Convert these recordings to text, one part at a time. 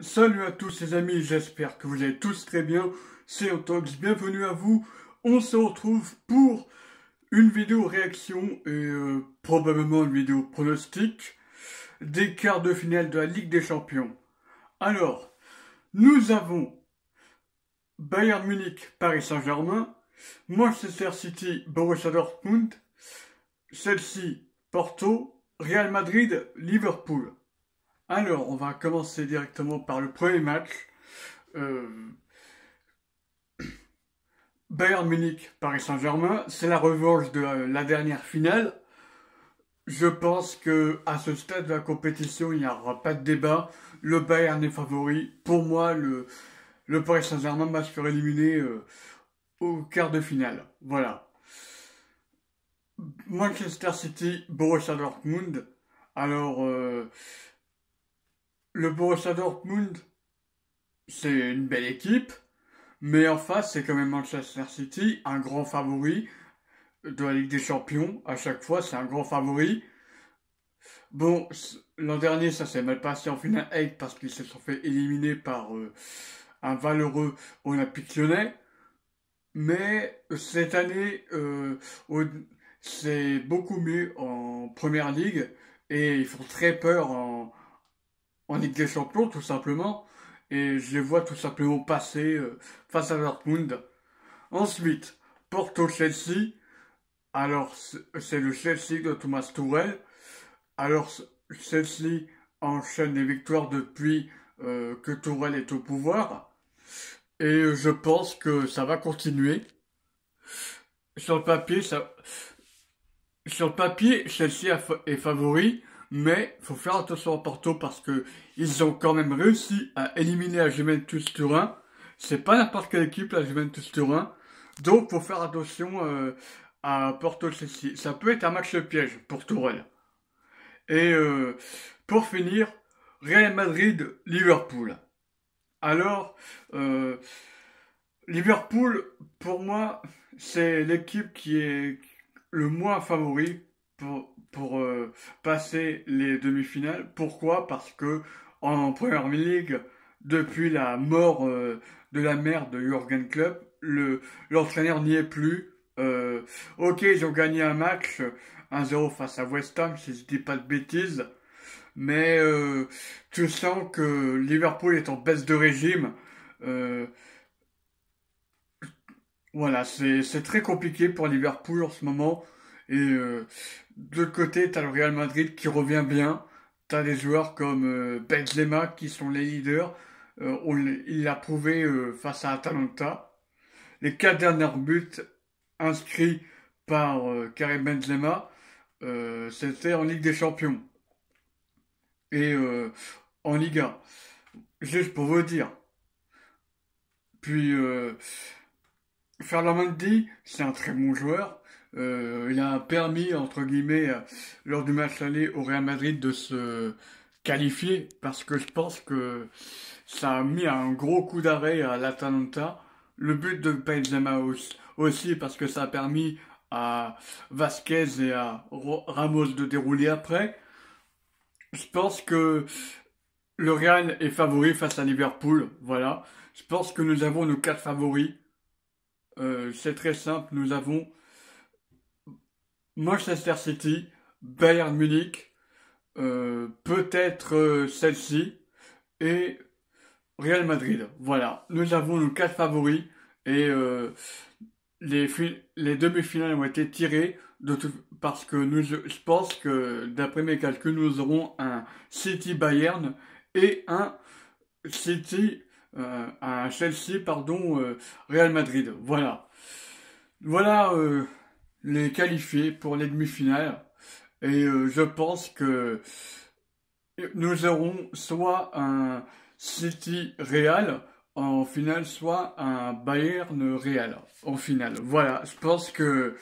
Salut à tous les amis, j'espère que vous allez tous très bien. C'est Otox, bienvenue à vous. On se retrouve pour une vidéo réaction et euh, probablement une vidéo pronostic des quarts de finale de la Ligue des Champions. Alors, nous avons Bayern Munich, Paris Saint-Germain, Manchester City, Borussia Dortmund, celle-ci, Porto, Real Madrid, Liverpool. Alors, on va commencer directement par le premier match. Euh, Bayern Munich, Paris Saint-Germain, c'est la revanche de la dernière finale. Je pense que à ce stade de la compétition, il n'y aura pas de débat. Le Bayern est favori. Pour moi, le, Paris Saint-Germain va se faire éliminer euh, au quart de finale. Voilà. Manchester City, Borussia Dortmund. Alors, euh, le Borussia Dortmund, c'est une belle équipe, mais en face, c'est quand même Manchester City, un grand favori de la Ligue des Champions. À chaque fois, c'est un grand favori. Bon, l'an dernier, ça s'est mal passé en finale 8 parce qu'ils se sont fait éliminer par euh, un valeureux Olympique lyonnais. Mais euh, cette année, euh, c'est beaucoup mieux en première ligue et ils font très peur en, on est des Champions, tout simplement. Et je les vois tout simplement passer euh, face à Dortmund. Ensuite, Porto-Chelsea. Alors, c'est le Chelsea de Thomas Tourelle. Alors, Chelsea enchaîne les victoires depuis euh, que Tourelle est au pouvoir. Et je pense que ça va continuer. Sur le papier, ça... Sur le papier, Chelsea est favori, mais faut faire attention à Porto parce que ils ont quand même réussi à éliminer la Juventus Turin. C'est pas n'importe quelle équipe la Juventus Turin, donc faut faire attention euh, à Porto Ceci. Ça peut être un match de piège pour Tourelle. Et euh, pour finir, Real Madrid Liverpool. Alors euh, Liverpool, pour moi, c'est l'équipe qui est le moins favori pour, euh, passer les demi-finales. Pourquoi Parce que en Première League, depuis la mort euh, de la mère de Jürgen Klopp, le, l'entraîneur n'y est plus. Euh, ok, ils ont gagné un match, 1-0 face à West Ham, si je dis pas de bêtises. Mais euh, tu sens que Liverpool est en baisse de régime. voilà, c'est, c'est très compliqué pour Liverpool en ce moment. Et euh, de côté, t'as le Real Madrid qui revient bien. t'as des joueurs comme euh, Benzema qui sont les leaders. Euh, on, il l'a prouvé face à Atalanta. Les quatre derniers buts inscrits par Karim Benzema, c'était en Ligue des Champions et en Liga. Juste pour vous dire. Puis, Ferland c'est un très bon joueur. Euh, il a permis, entre guillemets, euh, lors du match aller au Real Madrid de se qualifier parce que je pense que ça a mis un gros coup d'arrêt à l'Atalanta. Le but de Benzema aussi parce que ça a permis à Vasquez et à Ramos de dérouler après. Je pense que le Real est favori face à Liverpool. Voilà. Je pense que nous avons nos quatre favoris. Euh, c'est très simple. Nous avons Manchester City, Bayern Munich, euh, peut-être euh, celle-ci, et Real Madrid. Voilà, nous avons nos quatre favoris et les, les demi-finales ont été tirées de parce que nous, je pense que d'après mes calculs, nous aurons un City Bayern et un City un euh, Chelsea, pardon, euh, Real Madrid. Voilà. Voilà euh, les qualifiés pour les demi-finales. Et je pense que nous aurons soit un City Real en finale, soit un Bayern Real en finale. Voilà, je pense que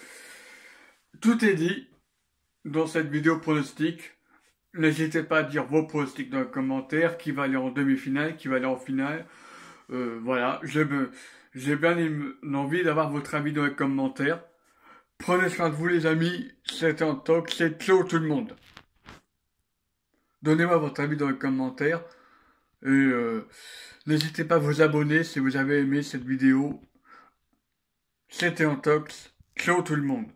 tout est dit dans cette vidéo pronostique, N'hésitez pas à dire vos pronostics dans les commentaires, qui va aller en demi-finale, qui va aller en finale. Euh, voilà, j'ai bien envie d'avoir votre avis dans les commentaires. Prenez soin de vous les amis, c'était un tox c'est ciao tout le monde. Donnez-moi votre avis dans les commentaires. Et euh, n'hésitez pas à vous abonner si vous avez aimé cette vidéo. C'était en tox. ciao tout le monde.